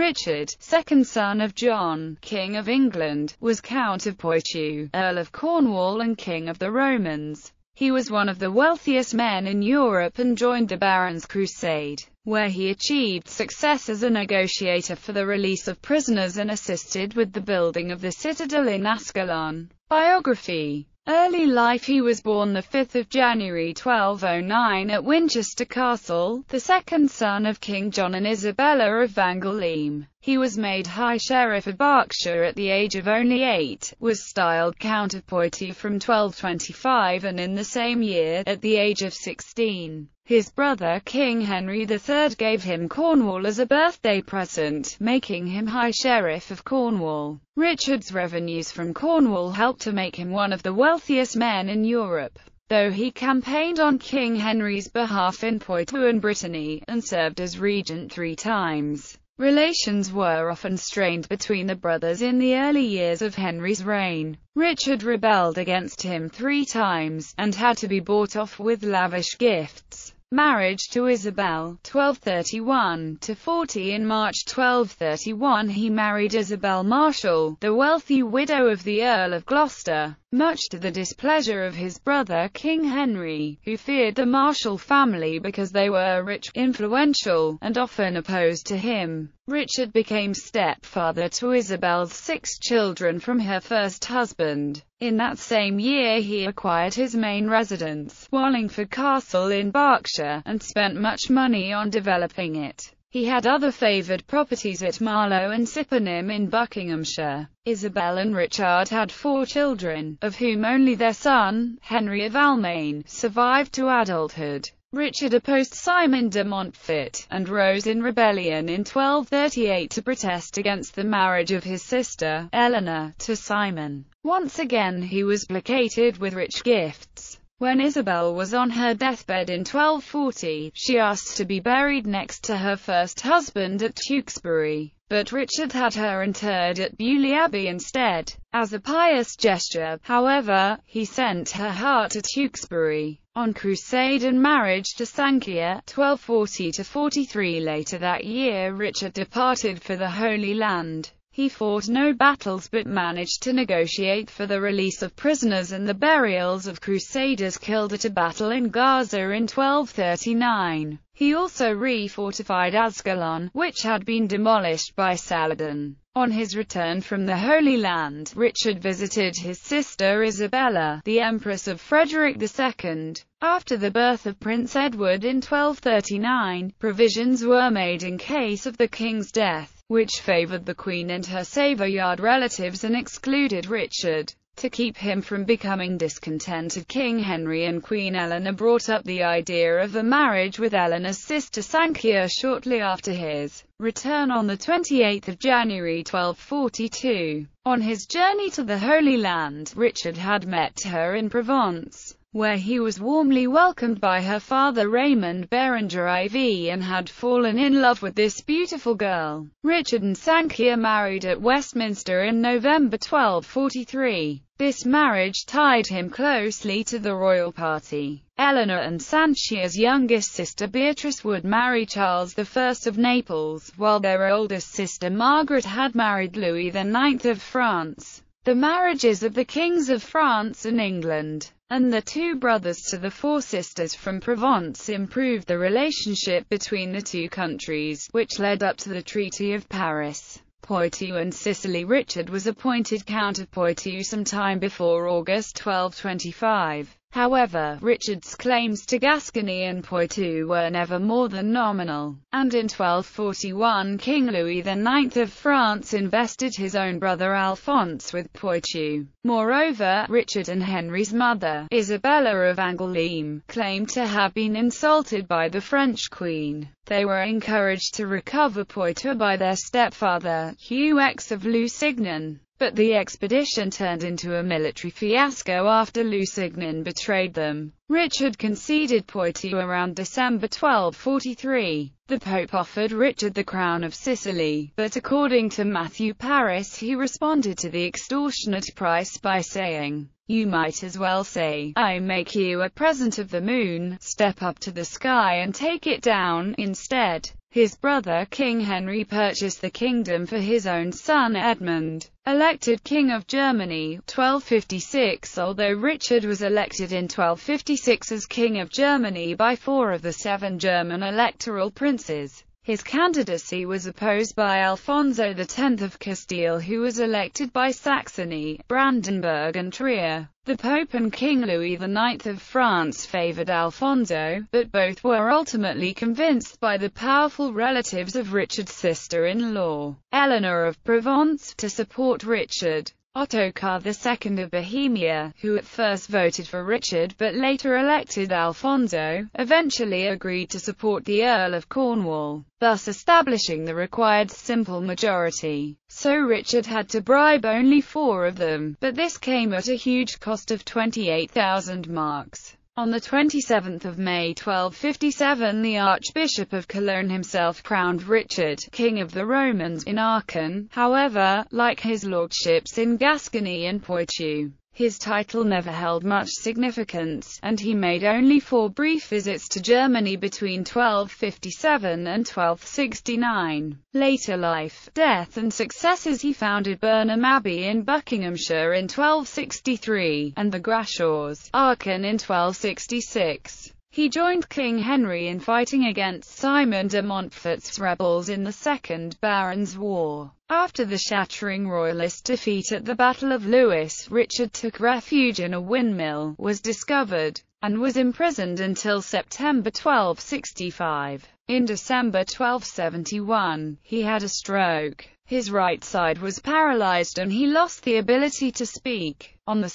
Richard, second son of John, King of England, was Count of Poitou, Earl of Cornwall and King of the Romans. He was one of the wealthiest men in Europe and joined the Barons' Crusade, where he achieved success as a negotiator for the release of prisoners and assisted with the building of the citadel in Ascalon. Biography Early life He was born 5 January 1209 at Winchester Castle, the second son of King John and Isabella of Angoulême. He was made High Sheriff of Berkshire at the age of only eight, was styled Count of Poitou from 1225 and in the same year, at the age of 16, his brother King Henry III gave him Cornwall as a birthday present, making him High Sheriff of Cornwall. Richard's revenues from Cornwall helped to make him one of the wealthiest men in Europe though he campaigned on King Henry's behalf in Poitou and Brittany, and served as regent three times. Relations were often strained between the brothers in the early years of Henry's reign. Richard rebelled against him three times, and had to be bought off with lavish gifts marriage to Isabel, 1231-40 In March 1231 he married Isabel Marshall, the wealthy widow of the Earl of Gloucester, much to the displeasure of his brother King Henry, who feared the Marshall family because they were rich, influential, and often opposed to him. Richard became stepfather to Isabel's six children from her first husband. In that same year he acquired his main residence, Wallingford Castle in Berkshire, and spent much money on developing it. He had other favoured properties at Marlow and Sippenham in Buckinghamshire. Isabel and Richard had four children, of whom only their son, Henry of Almaine, survived to adulthood. Richard opposed Simon de Montfort, and rose in rebellion in 1238 to protest against the marriage of his sister, Eleanor, to Simon. Once again he was placated with rich gifts. When Isabel was on her deathbed in 1240, she asked to be buried next to her first husband at Tewkesbury, but Richard had her interred at Bewley Abbey instead. As a pious gesture, however, he sent her heart to Tewkesbury on crusade and marriage to Sankia, 1240-43 Later that year Richard departed for the Holy Land. He fought no battles but managed to negotiate for the release of prisoners and the burials of crusaders killed at a battle in Gaza in 1239. He also refortified Ascalon, which had been demolished by Saladin. On his return from the Holy Land, Richard visited his sister Isabella, the Empress of Frederick II. After the birth of Prince Edward in 1239, provisions were made in case of the king's death, which favoured the queen and her Savoyard relatives and excluded Richard. To keep him from becoming discontented King Henry and Queen Eleanor brought up the idea of a marriage with Eleanor's sister Sankia shortly after his return on 28 January 1242. On his journey to the Holy Land, Richard had met her in Provence where he was warmly welcomed by her father Raymond Berenger IV and had fallen in love with this beautiful girl. Richard and Sankhya married at Westminster in November 1243. This marriage tied him closely to the royal party. Eleanor and Sanchia's youngest sister Beatrice would marry Charles I of Naples, while their oldest sister Margaret had married Louis IX of France the marriages of the kings of France and England, and the two brothers to the four sisters from Provence improved the relationship between the two countries, which led up to the Treaty of Paris. Poitou and Sicily Richard was appointed Count of Poitou time before August 1225. However, Richard's claims to Gascony and Poitou were never more than nominal, and in 1241 King Louis IX of France invested his own brother Alphonse with Poitou. Moreover, Richard and Henry's mother, Isabella of Angoulême, claimed to have been insulted by the French queen. They were encouraged to recover Poitou by their stepfather, Hugh X of Lusignan. But the expedition turned into a military fiasco after Lusignan betrayed them. Richard conceded Poitou around December 1243. The Pope offered Richard the crown of Sicily, but according to Matthew Paris he responded to the extortionate price by saying, You might as well say, I make you a present of the moon, step up to the sky and take it down, instead. His brother King Henry purchased the kingdom for his own son Edmund, elected King of Germany, 1256 although Richard was elected in 1256 as King of Germany by four of the seven German electoral princes. His candidacy was opposed by Alfonso X of Castile who was elected by Saxony, Brandenburg and Trier. The Pope and King Louis IX of France favoured Alfonso, but both were ultimately convinced by the powerful relatives of Richard's sister-in-law, Eleanor of Provence, to support Richard. Ottokar II of Bohemia, who at first voted for Richard but later elected Alfonso, eventually agreed to support the Earl of Cornwall, thus establishing the required simple majority. So Richard had to bribe only four of them, but this came at a huge cost of 28,000 marks. On 27 May 1257 the Archbishop of Cologne himself crowned Richard, King of the Romans, in Aachen, however, like his lordships in Gascony and Poitou. His title never held much significance, and he made only four brief visits to Germany between 1257 and 1269. Later life, death and successes He founded Burnham Abbey in Buckinghamshire in 1263, and the Grashaw's, Arkin in 1266. He joined King Henry in fighting against Simon de Montfort's rebels in the Second Barons' War. After the shattering royalist defeat at the Battle of Lewes, Richard took refuge in a windmill, was discovered, and was imprisoned until September 1265. In December 1271, he had a stroke. His right side was paralyzed and he lost the ability to speak. On 2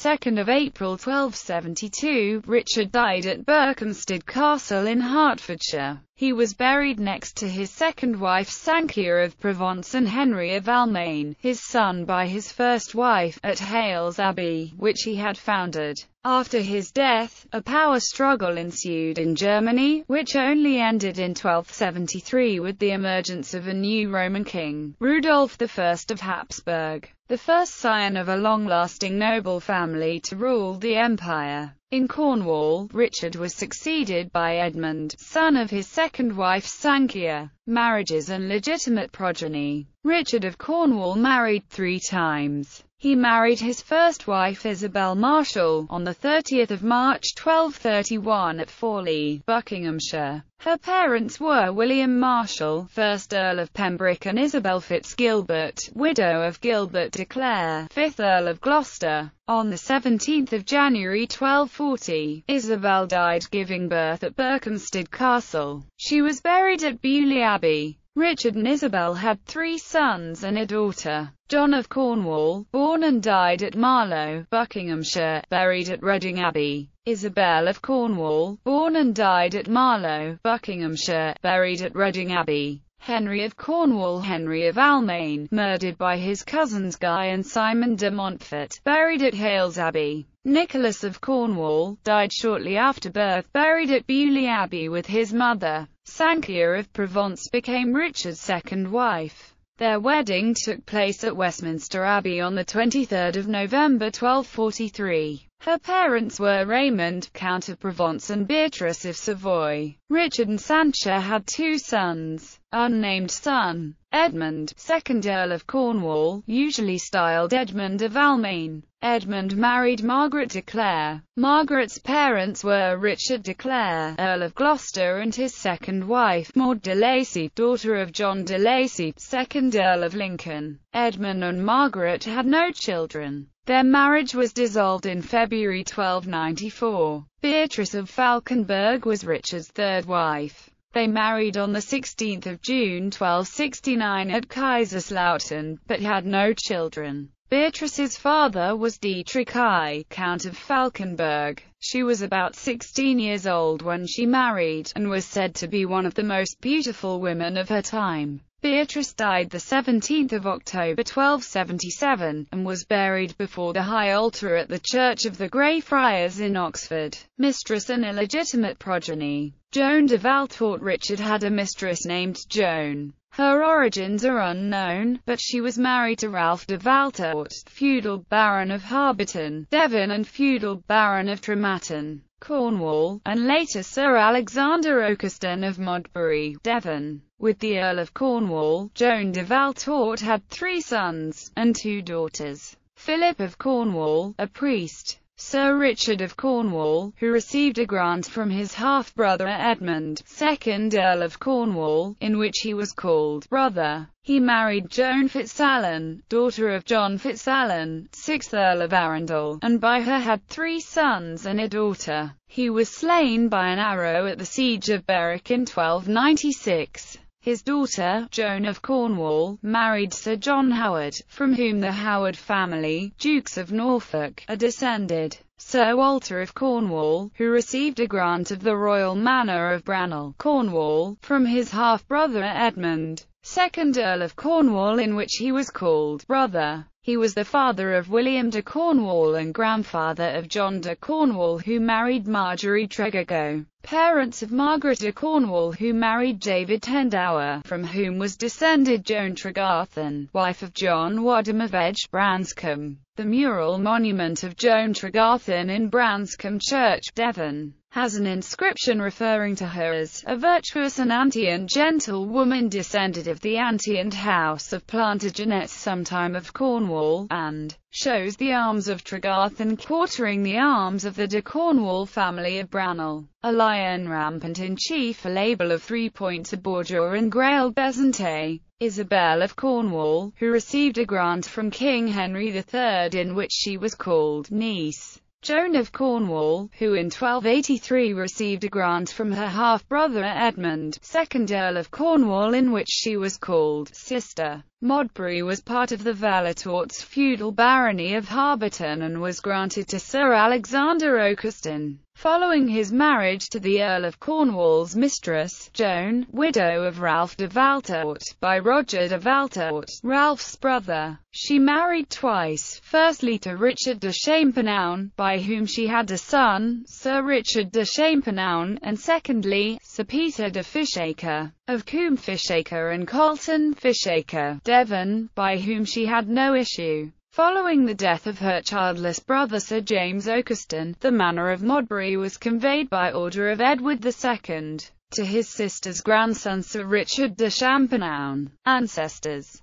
April 1272, Richard died at Berkhamsted Castle in Hertfordshire. He was buried next to his second wife Sankia of Provence and Henry of Almaine, his son by his first wife, at Hales Abbey, which he had founded. After his death, a power struggle ensued in Germany, which only ended in 1273 with the emergence of a new Roman king, Rudolf I of Habsburg the first scion of a long-lasting noble family to rule the empire. In Cornwall, Richard was succeeded by Edmund, son of his second wife Sankia marriages and legitimate progeny. Richard of Cornwall married three times. He married his first wife Isabel Marshall, on 30 March 1231 at Forley, Buckinghamshire. Her parents were William Marshall, 1st Earl of Pembroke and Isabel Fitzgilbert, widow of Gilbert de Clare, 5th Earl of Gloucester. On 17 January 1240, Isabel died giving birth at Berkhamsted Castle. She was buried at Beaulieu Abbey. Richard and Isabel had three sons and a daughter. John of Cornwall, born and died at Marlow, Buckinghamshire, buried at Reading Abbey. Isabel of Cornwall, born and died at Marlow, Buckinghamshire, buried at Reading Abbey. Henry of Cornwall Henry of Almaine, murdered by his cousins Guy and Simon de Montfort, buried at Hales Abbey. Nicholas of Cornwall, died shortly after birth, buried at Beaulieu Abbey with his mother. Sankhya of Provence became Richard's second wife. Their wedding took place at Westminster Abbey on 23 November 1243. Her parents were Raymond, Count of Provence and Beatrice of Savoy. Richard and Sancha had two sons unnamed son, Edmund, 2nd Earl of Cornwall, usually styled Edmund of Almaine. Edmund married Margaret de Clare. Margaret's parents were Richard de Clare, Earl of Gloucester and his second wife, Maud de Lacy, daughter of John de Lacy, 2nd Earl of Lincoln. Edmund and Margaret had no children. Their marriage was dissolved in February 1294. Beatrice of Falkenberg was Richard's third wife. They married on 16 June 1269 at Kaiserslautern, but had no children. Beatrice's father was Dietrich I, Count of Falkenberg. She was about 16 years old when she married, and was said to be one of the most beautiful women of her time. Beatrice died 17 October 1277, and was buried before the high altar at the Church of the Grey Friars in Oxford. Mistress and illegitimate progeny Joan de Valtort Richard had a mistress named Joan. Her origins are unknown, but she was married to Ralph de Valtort, feudal baron of Harberton, Devon and feudal baron of Trematon, Cornwall, and later Sir Alexander Okeston of Modbury, Devon with the Earl of Cornwall. Joan de Valtort had three sons, and two daughters, Philip of Cornwall, a priest, Sir Richard of Cornwall, who received a grant from his half-brother Edmund, 2nd Earl of Cornwall, in which he was called brother. He married Joan Fitzalan, daughter of John Fitzalan, 6th Earl of Arundel, and by her had three sons and a daughter. He was slain by an arrow at the siege of Berwick in 1296. His daughter, Joan of Cornwall, married Sir John Howard, from whom the Howard family, Dukes of Norfolk, are descended. Sir Walter of Cornwall, who received a grant of the royal manor of Brannel, Cornwall, from his half-brother Edmund. 2nd Earl of Cornwall in which he was called brother. He was the father of William de Cornwall and grandfather of John de Cornwall who married Marjorie Tregeago, parents of Margaret de Cornwall who married David Tendower, from whom was descended Joan Tregarthen, wife of John Wadham of Edge, Branscombe. The mural monument of Joan Tregarthen in Branscombe Church, Devon, has an inscription referring to her as a virtuous and antient gentlewoman descended of the antient house of Plantagenets sometime of Cornwall, and shows the arms of Tregarthen quartering the arms of the de Cornwall family of Branel, a lion rampant in chief a label of three points a Borgia and Grail Besante, Isabel of Cornwall, who received a grant from King Henry III in which she was called niece Joan of Cornwall, who in 1283 received a grant from her half-brother Edmund, 2nd Earl of Cornwall in which she was called «sister». Modbury was part of the Valetourt's feudal barony of Harberton and was granted to Sir Alexander Oakeston. Following his marriage to the Earl of Cornwall's mistress, Joan, widow of Ralph de Valtort, by Roger de Valtort, Ralph's brother, she married twice, firstly to Richard de Champenoun, by whom she had a son, Sir Richard de Champenoun, and secondly, Sir Peter de Fishacre, of Coombe Fishacre and Colton Fishacre, Devon, by whom she had no issue. Following the death of her childless brother Sir James Oakeston, the manor of Modbury was conveyed by order of Edward II to his sister's grandson Sir Richard de Champenoun, ancestors.